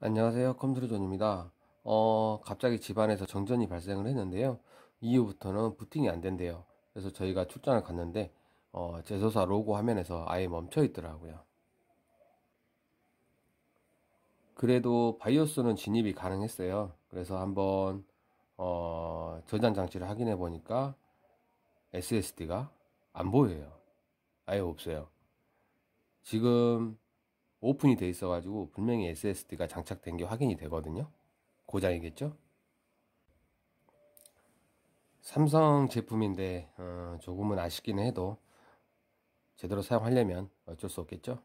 안녕하세요 컴퓨터존입니다 어 갑자기 집안에서 정전이 발생을 했는데요 이후부터는 부팅이 안 된대요 그래서 저희가 출장을 갔는데 어, 제조사 로고 화면에서 아예 멈춰 있더라고요 그래도 바이오스는 진입이 가능했어요 그래서 한번 어, 저장 장치를 확인해 보니까 SSD가 안 보여요 아예 없어요 지금 오픈이 돼 있어 가지고 분명히 SSD가 장착된 게 확인이 되거든요 고장이겠죠 삼성 제품인데 어, 조금은 아쉽긴 해도 제대로 사용하려면 어쩔 수 없겠죠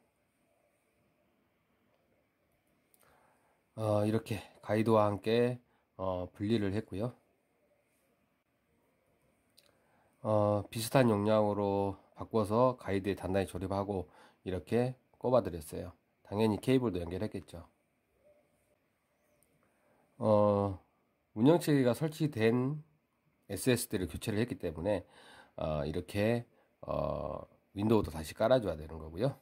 어, 이렇게 가이드와 함께 어, 분리를 했고요 어, 비슷한 용량으로 바꿔서 가이드에 단단히 조립하고 이렇게 꼽아 드렸어요 당연히 케이블도 연결했겠죠. 어, 운영체계가 설치된 SSD를 교체를 했기 때문에 어, 이렇게 어, 윈도우도 다시 깔아줘야 되는 거고요.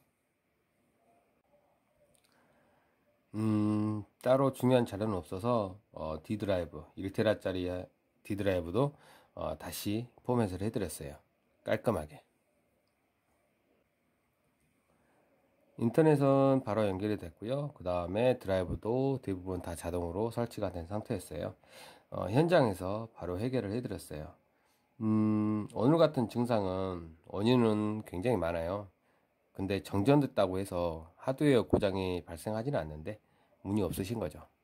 음, 따로 중요한 자료는 없어서 어, D 드라이브 1테라짜리 D 드라이브도 어, 다시 포맷을 해드렸어요. 깔끔하게. 인터넷은 바로 연결이 됐고요. 그 다음에 드라이브도 대부분 다 자동으로 설치가 된 상태였어요. 어, 현장에서 바로 해결을 해드렸어요. 음, 오늘 같은 증상은 원인은 굉장히 많아요. 근데 정전됐다고 해서 하드웨어 고장이 발생하지는 않는데 문이 없으신 거죠.